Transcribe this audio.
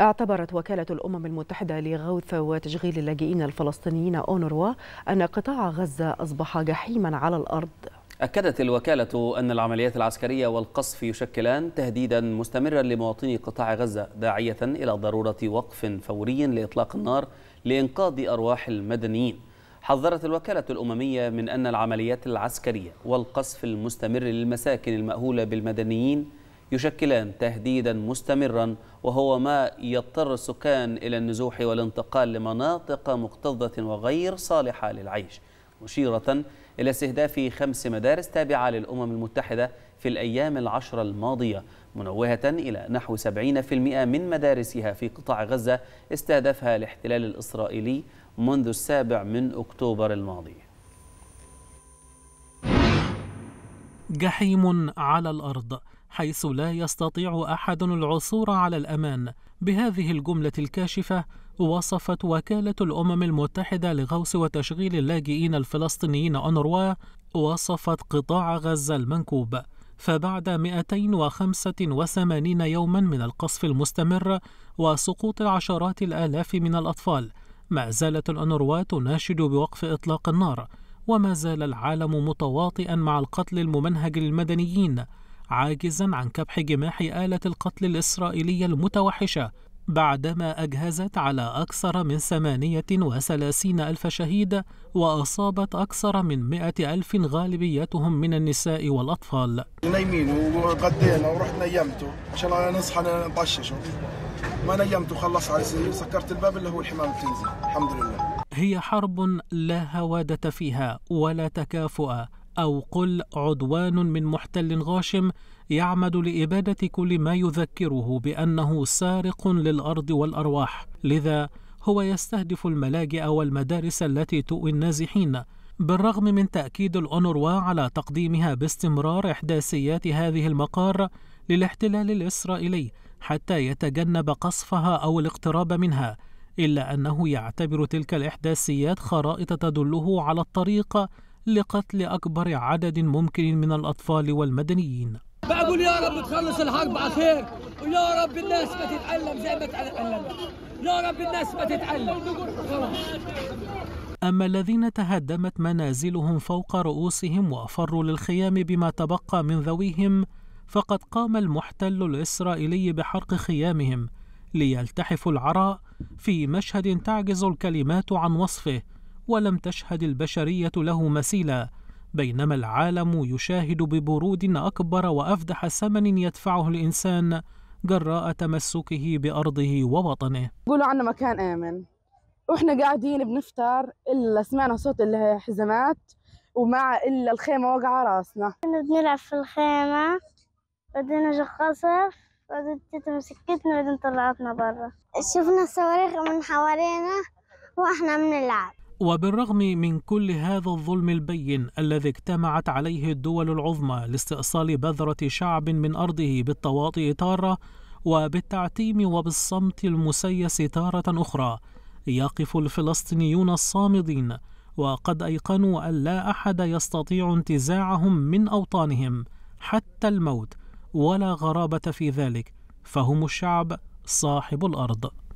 اعتبرت وكالة الأمم المتحدة لغوث وتشغيل اللاجئين الفلسطينيين أونروا أن قطاع غزة أصبح جحيما على الأرض أكدت الوكالة أن العمليات العسكرية والقصف يشكلان تهديدا مستمرا لمواطني قطاع غزة داعية إلى ضرورة وقف فوري لإطلاق النار لإنقاذ أرواح المدنيين حذرت الوكالة الأممية من أن العمليات العسكرية والقصف المستمر للمساكن المأهولة بالمدنيين يشكلان تهديدا مستمرا وهو ما يضطر السكان إلى النزوح والانتقال لمناطق مكتظة وغير صالحة للعيش مشيرة إلى استهداف خمس مدارس تابعة للأمم المتحدة في الأيام العشرة الماضية منوهة إلى نحو 70% من مدارسها في قطاع غزة استهدفها الاحتلال الإسرائيلي منذ السابع من أكتوبر الماضي جحيم على الأرض حيث لا يستطيع احد العثور على الامان بهذه الجمله الكاشفه وصفت وكاله الامم المتحده لغوص وتشغيل اللاجئين الفلسطينيين انروا وصفت قطاع غزه المنكوب فبعد 285 يوما من القصف المستمر وسقوط العشرات الالاف من الاطفال ما زالت الأنروا تناشد بوقف إطلاق النار وما زال العالم متواطئا مع القتل الممنهج للمدنيين عاجزا عن كبح جماح آلة القتل الإسرائيلية المتوحشة بعدما أجهزت على أكثر من 38 ألف شهيد وأصابت أكثر من 100 ألف غالبيتهم من النساء والأطفال نايمين وغدينا ورحت نيمته عشان نصحى نتعشى ما نيمته خلص عايزين وسكرت الباب اللي هو الحمام بتنزل الحمد لله هي حرب لا هوادة فيها ولا تكافؤ أو قل عدوان من محتل غاشم يعمد لإبادة كل ما يذكره بأنه سارق للأرض والأرواح لذا هو يستهدف الملاجئ والمدارس التي تؤوي النازحين بالرغم من تأكيد الأونروا على تقديمها باستمرار إحداثيات هذه المقار للاحتلال الإسرائيلي حتى يتجنب قصفها أو الاقتراب منها إلا أنه يعتبر تلك الإحداثيات خرائط تدله على الطريق لقتل أكبر عدد ممكن من الأطفال والمدنيين بقول يا رب تخلص الحرب على خير ويا رب الناس ما تتألم زي ما تألمت يا رب الناس ما تتألم أما الذين تهدمت منازلهم فوق رؤوسهم وأفروا للخيام بما تبقى من ذويهم فقد قام المحتل الإسرائيلي بحرق خيامهم ليلتحفوا العراء في مشهد تعجز الكلمات عن وصفه ولم تشهد البشرية له مثيلا بينما العالم يشاهد ببرود أكبر وأفدح ثمن يدفعه الإنسان جراء تمسكه بأرضه ووطنه قولوا عنا مكان آمن وإحنا قاعدين بنفطر إلا سمعنا صوت الحزامات ومع إلا الخيمة وقع راسنا كنا بنلعب في الخيمة بعدين اجى قصف بعدين تتم مسكتنا بعدين طلعتنا برا شفنا صواريخ من حوالينا واحنا بنلعب وبالرغم من كل هذا الظلم البين الذي اجتمعت عليه الدول العظمى لاستئصال بذرة شعب من أرضه بالتواطي تارة وبالتعتيم وبالصمت المسيس تارة أخرى يقف الفلسطينيون الصامدين وقد أيقنوا أن لا أحد يستطيع انتزاعهم من أوطانهم حتى الموت ولا غرابة في ذلك فهم الشعب صاحب الأرض